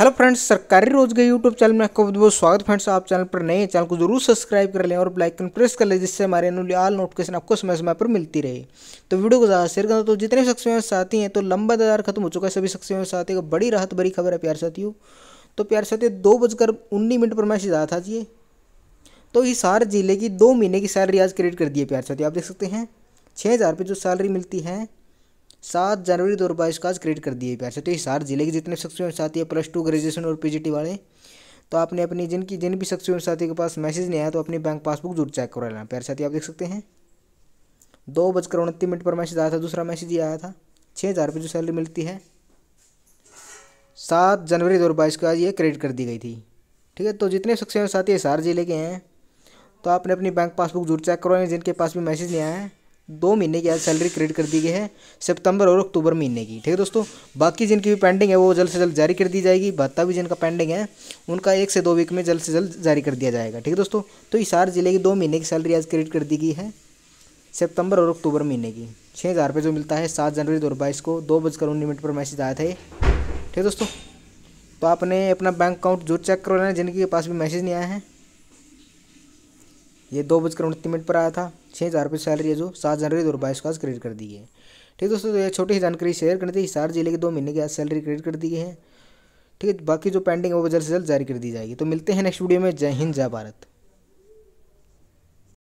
hello friends सरकारी रोजगार YouTube channel में आपका बहुत बहुत स्वागत फ्रेंड्स आप चैनल पर नए हैं चैनल को जरूर सब्सक्राइब कर लें और बेल प्रेस कर लें जिससे हमारे अनुलियाल नोटिफिकेशन आपको समय समय पर मिलती रहे तो वीडियो को ज़्यादा शेयर करना तो जितने में साथी हैं तो लंबा दरार खत्म हो चुका है सभी में साथी का बड़ी राहत भरी खबर है प्यार साथियों तो प्यार साथियों दो बजकर उन्नीस मिनट पर मैसेज आया था जी तो हिसार जिले की दो महीने की सैलरी आज क्रेडिट कर दी है प्यार साथी आप देख सकते हैं छः हज़ार रुपये जो सैलरी मिलती है सात जनवरी दो हज़ार का आज क्रिएट कर दिए प्यार तो हिसार जिले के जितने सक्षम साथी है प्लस टू ग्रेजुएशन और पीजीटी वाले तो आपने अपनी जिनकी जिन भी सक्षम साथी के पास मैसेज नहीं आया तो अपनी बैंक पासबुक जरूर चेक करा लेना प्यार साथी आप देख सकते हैं दो बजकर उनतीस मिनट पर मैसेज आया था दूसरा मैसेज ये आया था छः हज़ार रुपये जो सैलरी मिलती है सात जनवरी दो हज़ार को आज ये क्रेडिट कर दी गई थी ठीक है तो जितने सक्षम साथी हिसार जिले के हैं तो आपने अपनी बैंक पासबुक जरूर चेक करवाएंगे जिनके पास भी मैसेज नहीं आया है दो महीने की आज सैलरी क्रेडिट कर दी गई है सितंबर और अक्टूबर महीने की ठीक है दोस्तों बाकी जिनकी भी पेंडिंग है वो जल्द से जल्द जारी कर दी जाएगी भत्ता भी जिनका पेंडिंग है उनका एक से दो वीक में जल्द से जल्द जारी कर दिया जाएगा ठीक है दोस्तों तो हिसार जिले की दो महीने की सैलरी आज क्रेडिट कर दी गई है सितंबर और अक्टूबर महीने की छः हज़ार रुपये जो मिलता है सात जनवरी दो को दो बजकर उन्नीस मिनट पर मैसेज आया था ठीक है दोस्तों तो आपने अपना बैंक अकाउंट जो चेक करवाना है जिनके पास भी मैसेज नहीं आया है ये दो बजकर उनतीस मिनट पर आया था छः हज़ार रुपये सैलरी है जो सात जनवरी दो हज़ार बाईस को क्रेडिट कर दी है ठीक दोस्तों तो ये छोटी सी जानकारी शेयर करनी थी हिसार जिले के दो महीने की सैलरी क्रेडिट कर दी है ठीक है बाकी जो पेंडिंग है वो जल्द से जल्द जारी कर दी जाएगी तो मिलते हैं नेक्स्ट वीडियो में जय हिंद जय भारत